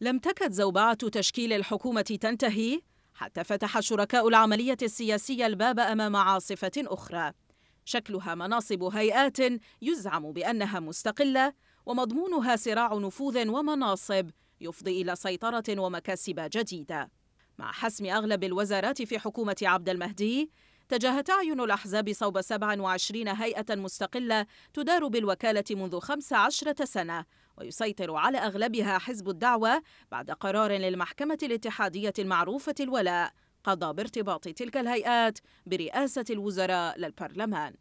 لم تكد زوبعة تشكيل الحكومة تنتهي حتى فتح شركاء العملية السياسية الباب أمام عاصفة أخرى شكلها مناصب هيئات يزعم بأنها مستقلة ومضمونها صراع نفوذ ومناصب يفضي إلى سيطرة ومكاسب جديدة مع حسم أغلب الوزارات في حكومة عبد المهدي تجاهت أعين الأحزاب صوب 27 هيئة مستقلة تدار بالوكالة منذ 15 سنة ويسيطر على أغلبها حزب الدعوة بعد قرار للمحكمة الاتحادية المعروفة الولاء قضى بارتباط تلك الهيئات برئاسة الوزراء للبرلمان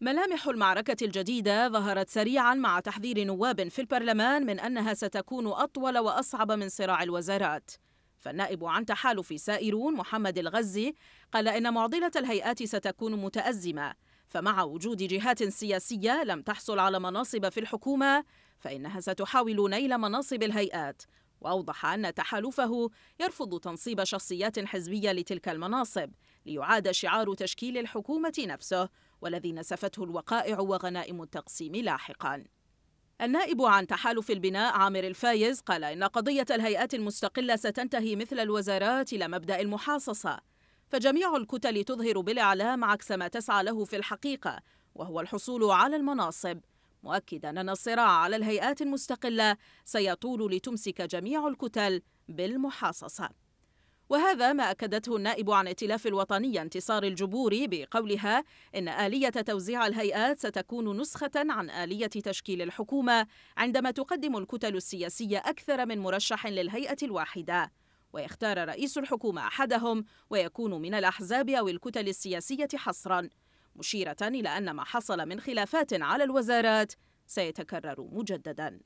ملامح المعركة الجديدة ظهرت سريعا مع تحذير نواب في البرلمان من أنها ستكون أطول وأصعب من صراع الوزارات فالنائب عن تحالف سائرون محمد الغزي قال إن معضلة الهيئات ستكون متأزمة فمع وجود جهات سياسية لم تحصل على مناصب في الحكومة فإنها ستحاول نيل مناصب الهيئات وأوضح أن تحالفه يرفض تنصيب شخصيات حزبية لتلك المناصب ليعاد شعار تشكيل الحكومة نفسه والذي نسفته الوقائع وغنائم التقسيم لاحقاً النائب عن تحالف البناء عامر الفايز قال إن قضية الهيئات المستقلة ستنتهي مثل الوزارات إلى مبدأ المحاصصة فجميع الكتل تظهر بالإعلام عكس ما تسعى له في الحقيقة وهو الحصول على المناصب مؤكدا أن الصراع على الهيئات المستقلة سيطول لتمسك جميع الكتل بالمحاصصة وهذا ما أكدته النائب عن ائتلاف الوطني انتصار الجبوري بقولها إن آلية توزيع الهيئات ستكون نسخة عن آلية تشكيل الحكومة عندما تقدم الكتل السياسية أكثر من مرشح للهيئة الواحدة ويختار رئيس الحكومة أحدهم ويكون من الأحزاب أو الكتل السياسية حصرا مشيرة إلى أن ما حصل من خلافات على الوزارات سيتكرر مجددا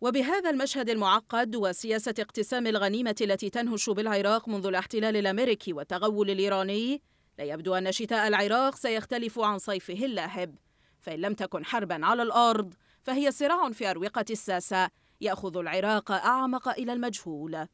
وبهذا المشهد المعقد وسياسة اقتسام الغنيمة التي تنهش بالعراق منذ الاحتلال الأمريكي والتغول الإيراني لا يبدو أن شتاء العراق سيختلف عن صيفه اللاهب فإن لم تكن حربا على الأرض فهي صراع في أروقة الساسة يأخذ العراق أعمق إلى المجهول